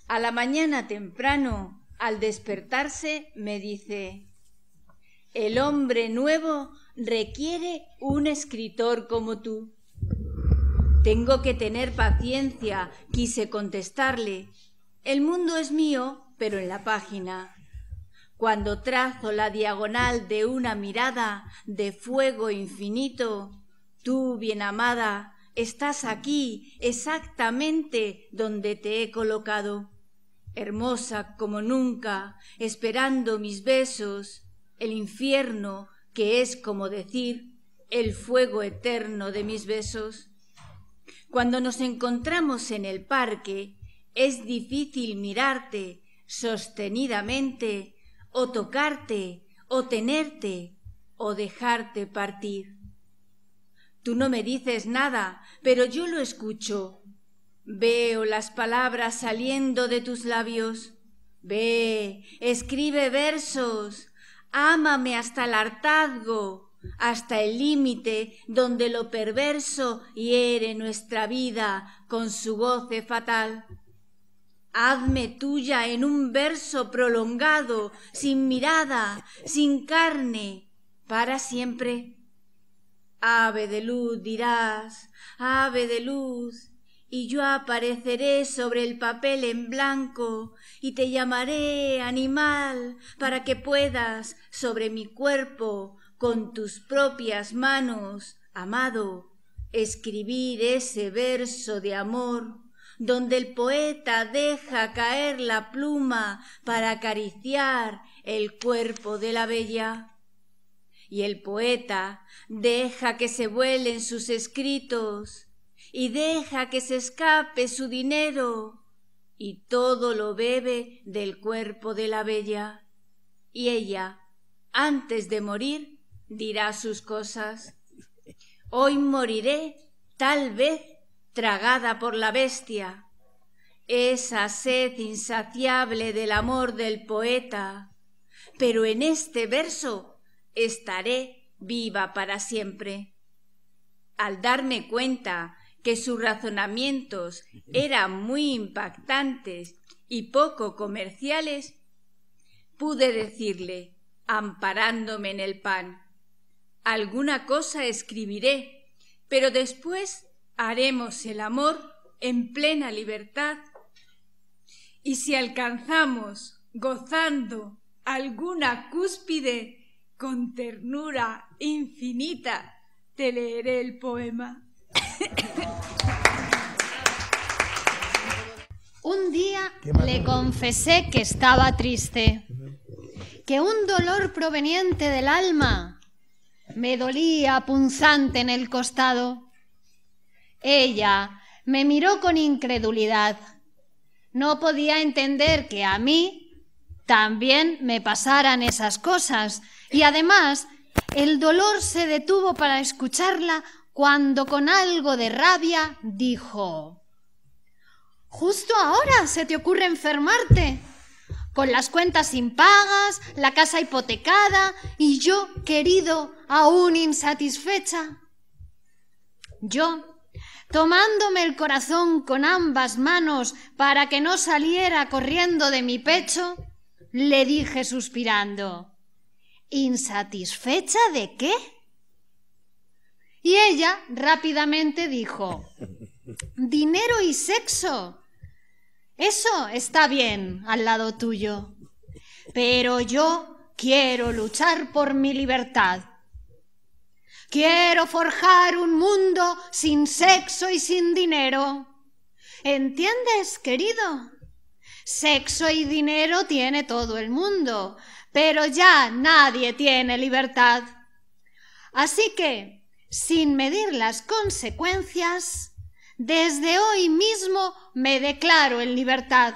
a la mañana temprano, al despertarse, me dice, el hombre nuevo requiere un escritor como tú. Tengo que tener paciencia, quise contestarle. El mundo es mío, pero en la página. Cuando trazo la diagonal de una mirada de fuego infinito, tú, bien amada, Estás aquí, exactamente donde te he colocado, hermosa como nunca, esperando mis besos, el infierno, que es como decir, el fuego eterno de mis besos. Cuando nos encontramos en el parque, es difícil mirarte sostenidamente, o tocarte, o tenerte, o dejarte partir. Tú no me dices nada, pero yo lo escucho. Veo las palabras saliendo de tus labios. Ve, escribe versos. Ámame hasta el hartazgo, hasta el límite donde lo perverso hiere nuestra vida con su goce fatal. Hazme tuya en un verso prolongado, sin mirada, sin carne, para siempre. Ave de luz dirás, ave de luz, y yo apareceré sobre el papel en blanco, y te llamaré animal, para que puedas sobre mi cuerpo, con tus propias manos, amado, escribir ese verso de amor, donde el poeta deja caer la pluma para acariciar el cuerpo de la bella. Y el poeta deja que se vuelen sus escritos y deja que se escape su dinero y todo lo bebe del cuerpo de la bella. Y ella, antes de morir, dirá sus cosas. Hoy moriré, tal vez, tragada por la bestia. Esa sed insaciable del amor del poeta. Pero en este verso estaré viva para siempre. Al darme cuenta que sus razonamientos eran muy impactantes y poco comerciales, pude decirle, amparándome en el pan, alguna cosa escribiré, pero después haremos el amor en plena libertad. Y si alcanzamos, gozando, alguna cúspide, con ternura infinita te leeré el poema. Un día le confesé que estaba triste, que un dolor proveniente del alma me dolía punzante en el costado. Ella me miró con incredulidad. No podía entender que a mí también me pasaran esas cosas. Y además, el dolor se detuvo para escucharla cuando con algo de rabia dijo, Justo ahora se te ocurre enfermarte, con las cuentas impagas, la casa hipotecada y yo, querido, aún insatisfecha. Yo, tomándome el corazón con ambas manos para que no saliera corriendo de mi pecho, le dije suspirando. ¿Insatisfecha de qué? Y ella rápidamente dijo, dinero y sexo. Eso está bien al lado tuyo. Pero yo quiero luchar por mi libertad. Quiero forjar un mundo sin sexo y sin dinero. ¿Entiendes, querido? Sexo y dinero tiene todo el mundo, pero ya nadie tiene libertad. Así que, sin medir las consecuencias, desde hoy mismo me declaro en libertad.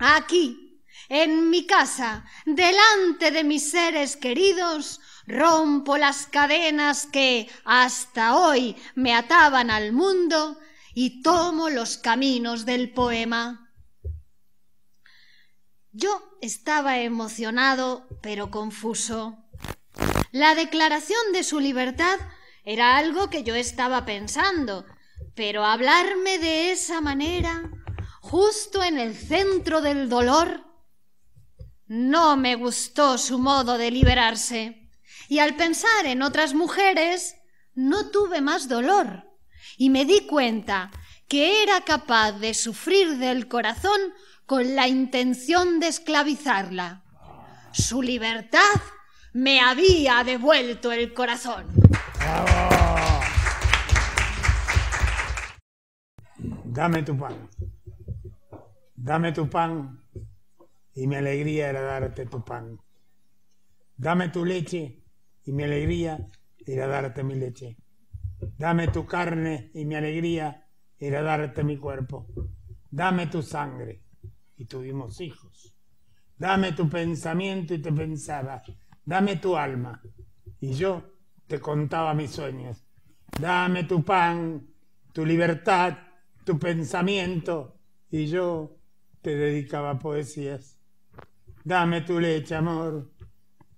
Aquí, en mi casa, delante de mis seres queridos, rompo las cadenas que hasta hoy me ataban al mundo y tomo los caminos del poema. Yo estaba emocionado, pero confuso. La declaración de su libertad era algo que yo estaba pensando, pero hablarme de esa manera, justo en el centro del dolor, no me gustó su modo de liberarse. Y al pensar en otras mujeres, no tuve más dolor y me di cuenta que era capaz de sufrir del corazón con la intención de esclavizarla. Su libertad me había devuelto el corazón. Dame tu pan. Dame tu pan y mi alegría era darte tu pan. Dame tu leche y mi alegría era darte mi leche. Dame tu carne y mi alegría era darte mi cuerpo. Dame tu sangre tuvimos hijos. Dame tu pensamiento y te pensaba, dame tu alma. Y yo te contaba mis sueños. Dame tu pan, tu libertad, tu pensamiento. Y yo te dedicaba poesías. Dame tu leche, amor.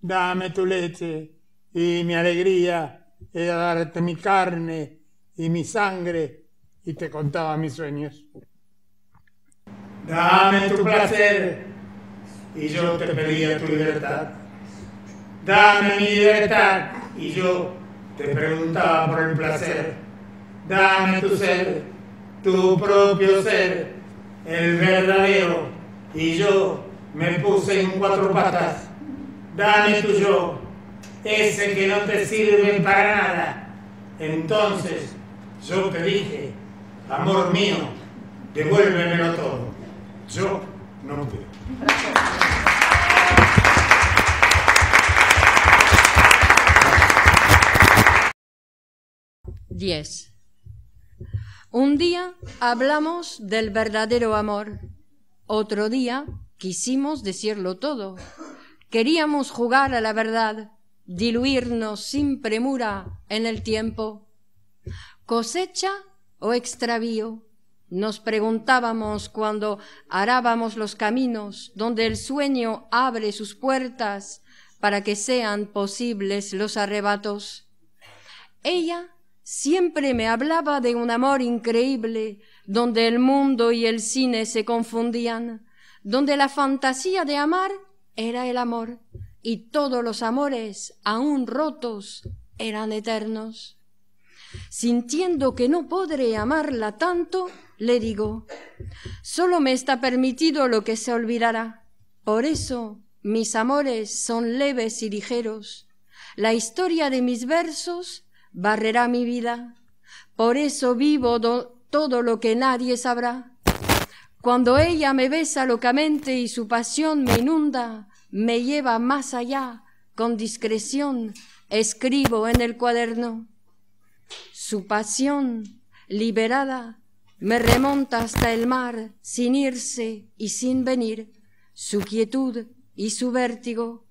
Dame tu leche y mi alegría era darte mi carne y mi sangre y te contaba mis sueños. Dame tu placer y yo te pedía tu libertad. Dame mi libertad y yo te preguntaba por el placer. Dame tu ser, tu propio ser, el verdadero. Y yo me puse en cuatro patas. Dame tu yo, ese que no te sirve para nada. Entonces yo te dije, amor mío, devuélvemelo todo. Yo no lo quiero. Diez. Un día hablamos del verdadero amor. Otro día quisimos decirlo todo. Queríamos jugar a la verdad, diluirnos sin premura en el tiempo. Cosecha o extravío, nos preguntábamos cuando arábamos los caminos donde el sueño abre sus puertas para que sean posibles los arrebatos. Ella siempre me hablaba de un amor increíble donde el mundo y el cine se confundían, donde la fantasía de amar era el amor y todos los amores, aún rotos, eran eternos. Sintiendo que no podré amarla tanto, le digo, solo me está permitido lo que se olvidará. Por eso mis amores son leves y ligeros. La historia de mis versos barrerá mi vida. Por eso vivo todo lo que nadie sabrá. Cuando ella me besa locamente y su pasión me inunda, me lleva más allá, con discreción escribo en el cuaderno. Su pasión, liberada, me remonta hasta el mar, sin irse y sin venir, su quietud y su vértigo.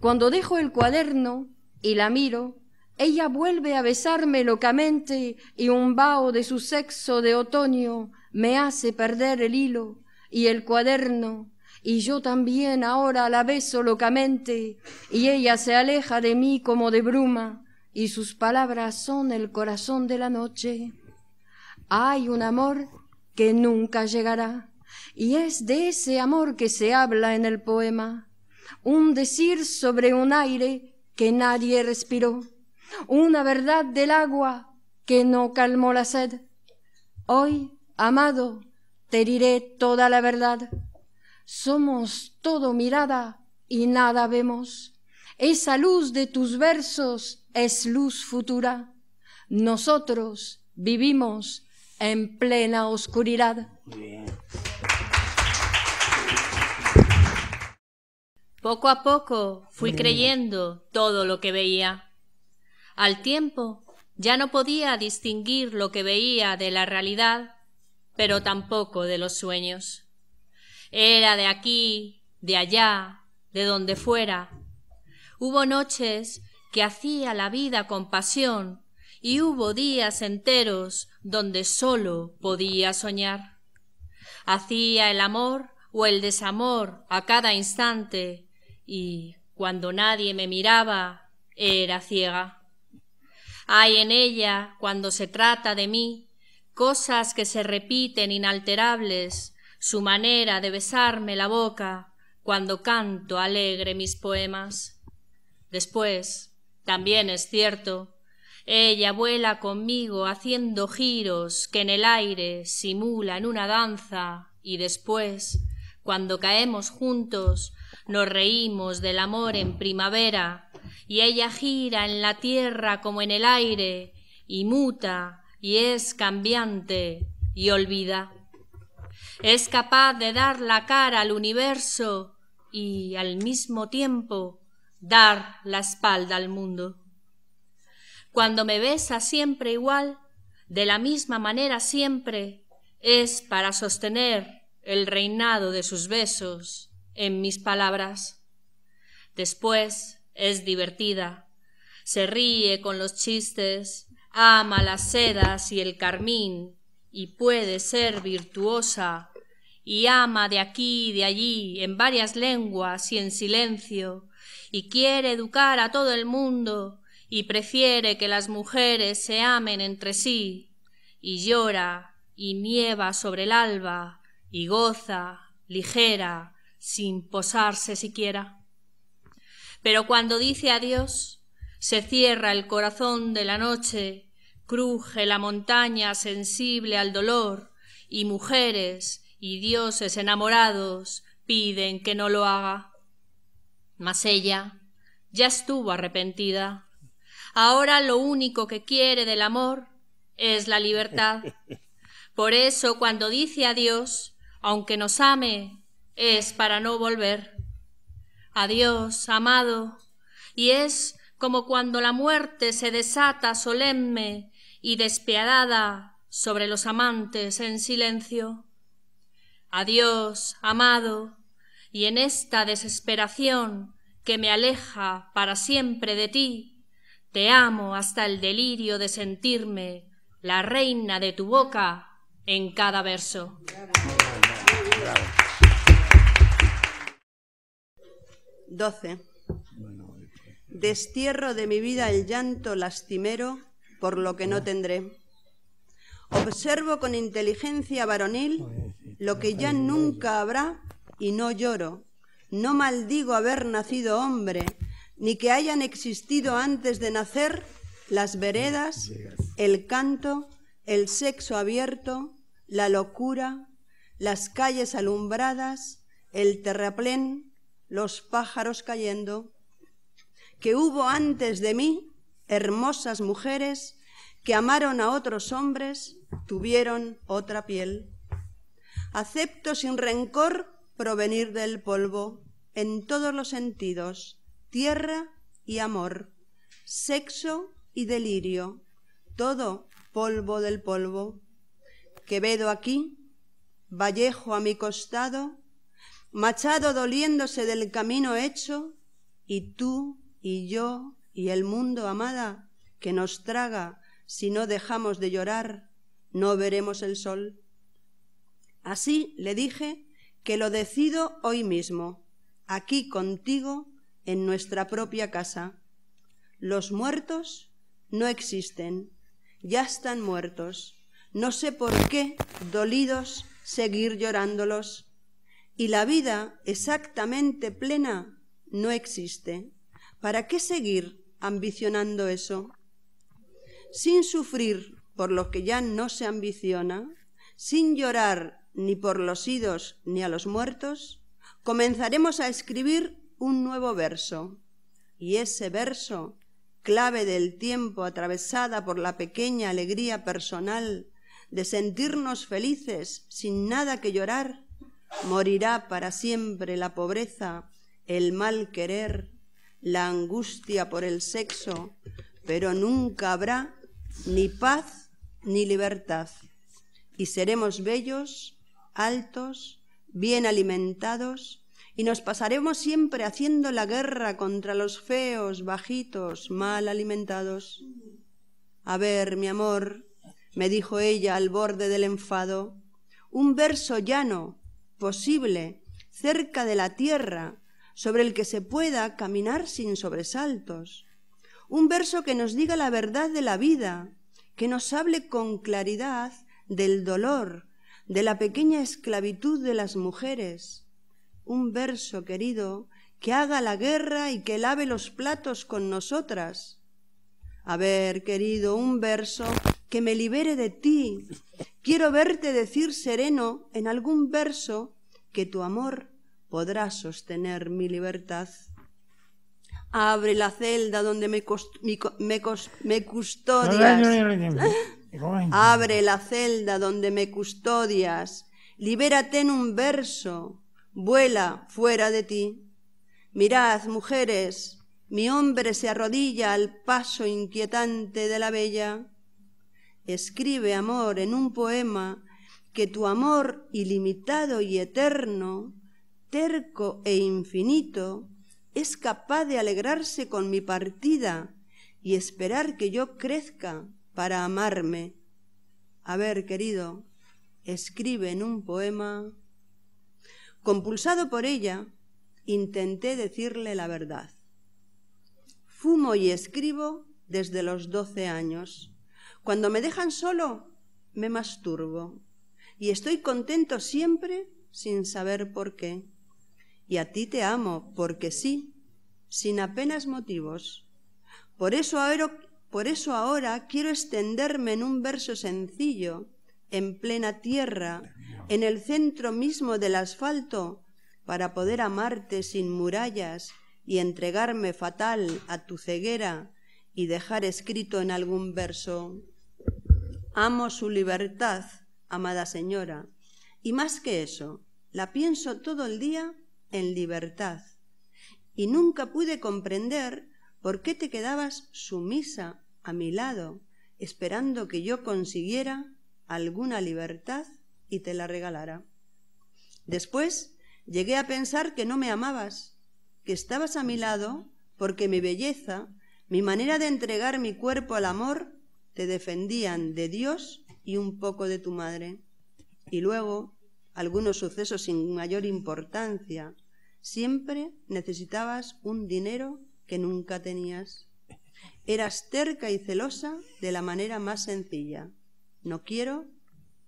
Cuando dejo el cuaderno y la miro, ella vuelve a besarme locamente y un vaho de su sexo de otoño me hace perder el hilo y el cuaderno, y yo también ahora la beso locamente, y ella se aleja de mí como de bruma, y sus palabras son el corazón de la noche. Hay un amor que nunca llegará, y es de ese amor que se habla en el poema, un decir sobre un aire que nadie respiró, una verdad del agua que no calmó la sed. Hoy, amado, te diré toda la verdad. Somos todo mirada y nada vemos. Esa luz de tus versos es luz futura, nosotros vivimos en plena oscuridad. Poco a poco fui creyendo todo lo que veía. Al tiempo ya no podía distinguir lo que veía de la realidad, pero tampoco de los sueños. Era de aquí, de allá, de donde fuera. Hubo noches que hacía la vida con pasión, y hubo días enteros donde sólo podía soñar. Hacía el amor o el desamor a cada instante, y cuando nadie me miraba, era ciega. Hay en ella, cuando se trata de mí, cosas que se repiten inalterables, su manera de besarme la boca cuando canto alegre mis poemas. Después, también es cierto. Ella vuela conmigo haciendo giros que en el aire simulan una danza y después, cuando caemos juntos, nos reímos del amor en primavera y ella gira en la tierra como en el aire y muta y es cambiante y olvida. Es capaz de dar la cara al universo y al mismo tiempo dar la espalda al mundo. Cuando me besa siempre igual, de la misma manera siempre, es para sostener el reinado de sus besos en mis palabras. Después es divertida, se ríe con los chistes, ama las sedas y el carmín, y puede ser virtuosa, y ama de aquí y de allí, en varias lenguas y en silencio, y quiere educar a todo el mundo y prefiere que las mujeres se amen entre sí y llora y nieva sobre el alba y goza ligera sin posarse siquiera. Pero cuando dice adiós, se cierra el corazón de la noche, cruje la montaña sensible al dolor, y mujeres y dioses enamorados piden que no lo haga. Mas ella ya estuvo arrepentida. Ahora lo único que quiere del amor es la libertad. Por eso cuando dice adiós, aunque nos ame, es para no volver. Adiós, amado. Y es como cuando la muerte se desata solemne y despiadada sobre los amantes en silencio. Adiós, amado, y en esta desesperación que me aleja para siempre de ti, te amo hasta el delirio de sentirme la reina de tu boca en cada verso. 12. Destierro de mi vida el llanto lastimero por lo que no tendré. Observo con inteligencia varonil lo que ya nunca habrá y no lloro, no maldigo haber nacido hombre, ni que hayan existido antes de nacer las veredas, el canto, el sexo abierto, la locura, las calles alumbradas, el terraplén, los pájaros cayendo, que hubo antes de mí hermosas mujeres que amaron a otros hombres, tuvieron otra piel. Acepto sin rencor provenir del polvo, en todos los sentidos, tierra y amor, sexo y delirio, todo polvo del polvo. que Quevedo aquí, Vallejo a mi costado, Machado doliéndose del camino hecho, y tú y yo y el mundo, amada, que nos traga si no dejamos de llorar, no veremos el sol. Así le dije que lo decido hoy mismo, aquí contigo, en nuestra propia casa. Los muertos no existen, ya están muertos. No sé por qué, dolidos, seguir llorándolos. Y la vida exactamente plena no existe. ¿Para qué seguir ambicionando eso? Sin sufrir por lo que ya no se ambiciona, sin llorar ni por los idos ni a los muertos, comenzaremos a escribir un nuevo verso. Y ese verso, clave del tiempo atravesada por la pequeña alegría personal de sentirnos felices sin nada que llorar, morirá para siempre la pobreza, el mal querer, la angustia por el sexo, pero nunca habrá ni paz ni libertad. Y seremos bellos altos, bien alimentados, y nos pasaremos siempre haciendo la guerra contra los feos, bajitos, mal alimentados. A ver, mi amor, me dijo ella al borde del enfado, un verso llano, posible, cerca de la tierra, sobre el que se pueda caminar sin sobresaltos. Un verso que nos diga la verdad de la vida, que nos hable con claridad del dolor, de la pequeña esclavitud de las mujeres, un verso querido que haga la guerra y que lave los platos con nosotras. A ver, querido, un verso que me libere de ti. Quiero verte decir sereno en algún verso que tu amor podrá sostener mi libertad. Abre la celda donde me, custodias. Abre la celda donde me custodias, libérate en un verso, vuela fuera de ti. Mirad, mujeres, mi hombre se arrodilla al paso inquietante de la bella. Escribe, amor, en un poema que tu amor ilimitado y eterno, terco e infinito, es capaz de alegrarse con mi partida y esperar que yo crezca para amarme. A ver, querido, escribe en un poema. Compulsado por ella, intenté decirle la verdad. Fumo y escribo desde los doce años. Cuando me dejan solo, me masturbo. Y estoy contento siempre sin saber por qué. Y a ti te amo, porque sí, sin apenas motivos. Por eso por eso ahora quiero extenderme en un verso sencillo, en plena tierra, en el centro mismo del asfalto, para poder amarte sin murallas y entregarme fatal a tu ceguera y dejar escrito en algún verso, amo su libertad, amada señora, y más que eso, la pienso todo el día en libertad. Y nunca pude comprender ¿Por qué te quedabas sumisa a mi lado, esperando que yo consiguiera alguna libertad y te la regalara? Después llegué a pensar que no me amabas, que estabas a mi lado porque mi belleza, mi manera de entregar mi cuerpo al amor, te defendían de Dios y un poco de tu madre. Y luego, algunos sucesos sin mayor importancia, siempre necesitabas un dinero que nunca tenías. Eras terca y celosa de la manera más sencilla. No quiero,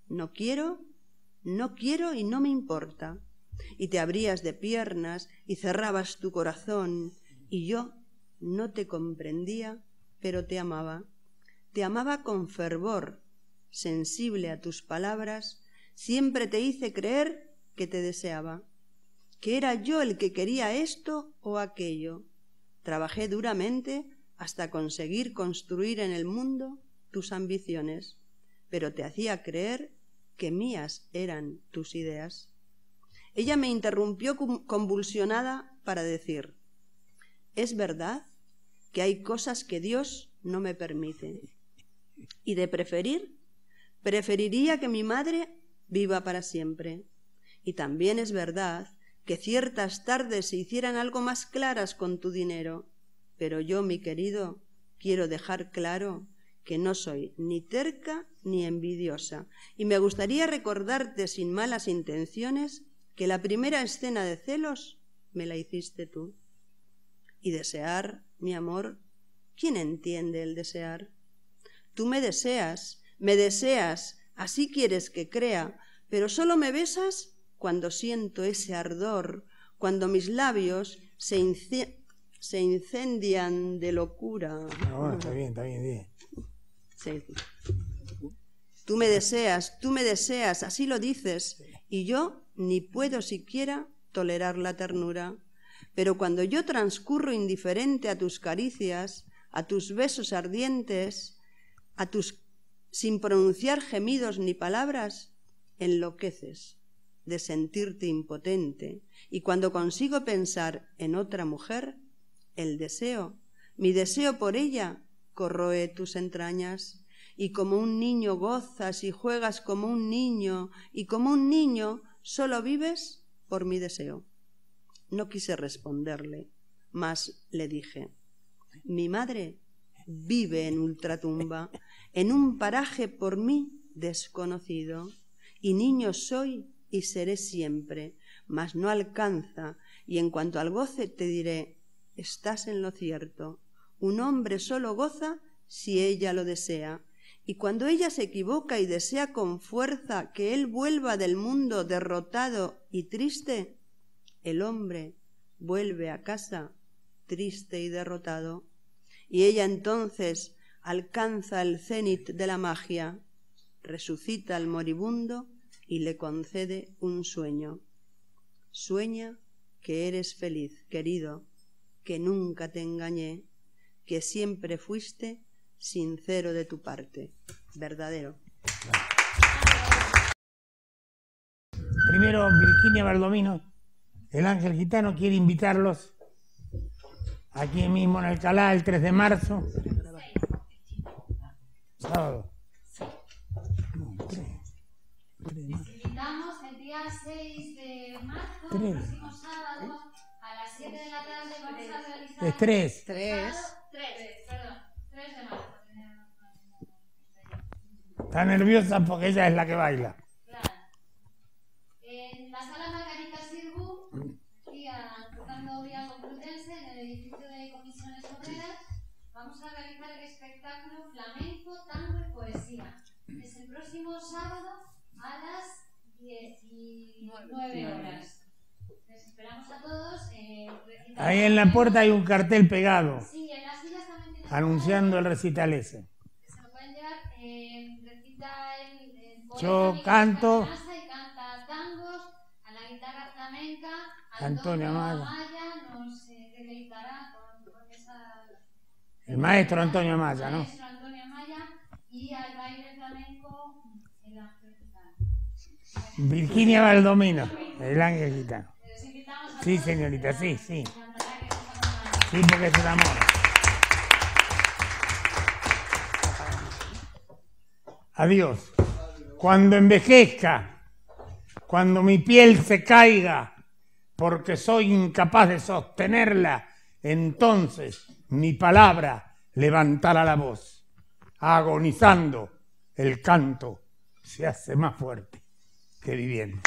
no quiero, no quiero y no me importa. Y te abrías de piernas y cerrabas tu corazón y yo no te comprendía, pero te amaba. Te amaba con fervor, sensible a tus palabras, siempre te hice creer que te deseaba, que era yo el que quería esto o aquello, Trabajé duramente hasta conseguir construir en el mundo tus ambiciones, pero te hacía creer que mías eran tus ideas. Ella me interrumpió convulsionada para decir, es verdad que hay cosas que Dios no me permite. Y de preferir, preferiría que mi madre viva para siempre. Y también es verdad que ciertas tardes se hicieran algo más claras con tu dinero. Pero yo, mi querido, quiero dejar claro que no soy ni terca ni envidiosa. Y me gustaría recordarte sin malas intenciones que la primera escena de celos me la hiciste tú. Y desear, mi amor, ¿quién entiende el desear? Tú me deseas, me deseas, así quieres que crea, pero solo me besas cuando siento ese ardor, cuando mis labios se, incendian de locura. Ah, está bien, está bien, Tú me deseas, tú me deseas, así lo dices, y yo ni puedo siquiera tolerar la ternura. Pero cuando yo transcurro indiferente a tus caricias, a tus besos ardientes, a tus sin pronunciar gemidos ni palabras, enloqueces de sentirte impotente, y cuando consigo pensar en otra mujer, el deseo, mi deseo por ella, corroe tus entrañas, y como un niño gozas y juegas como un niño, y como un niño solo vives por mi deseo. No quise responderle, mas le dije, mi madre vive en ultratumba, en un paraje por mí desconocido, y niño soy y seré siempre, mas no alcanza, y en cuanto al goce te diré, estás en lo cierto. Un hombre solo goza si ella lo desea, y cuando ella se equivoca y desea con fuerza que él vuelva del mundo derrotado y triste, el hombre vuelve a casa triste y derrotado, y ella entonces alcanza el cenit de la magia, resucita al moribundo, y le concede un sueño. Sueña que eres feliz, querido, que nunca te engañé, que siempre fuiste sincero de tu parte, verdadero. Primero, Virginia Baldomino, el ángel gitano quiere invitarlos aquí mismo en el Alcalá el 3 de marzo. Sábado invitamos el día 6 de marzo, el próximo sábado, a las 7 de la tarde vamos a realizar... De 3. 3. 3, perdón. 3 de marzo. Está nerviosa porque ella es la que baila. Claro. En la sala Margarita Sirgu, día cruzando vía Complutense, en el edificio de Comisiones Obreras, vamos a realizar el espectáculo Flamenco, Tango y Poesía. Es el próximo sábado a las 19 horas. Les esperamos a todos. Eh, Ahí en la puerta hay un cartel pegado. Sí, en las sillas también Anunciando el recital ese. Se lo pueden llevar, eh, recita el. Eh, Yo eh, canto. y canta tangos, a la guitarra flamenca. Antonio Amaya. nos deleitará con, esa... El maestro Antonio Amaya, ¿no? El maestro Antonio Amaya y al baile flamenco Virginia Valdomino, el ángel gitano. Sí, señorita, sí, sí. Sí, porque es el amor. Adiós. Cuando envejezca, cuando mi piel se caiga, porque soy incapaz de sostenerla, entonces mi palabra levantará la voz. Agonizando, el canto se hace más fuerte que viviendo.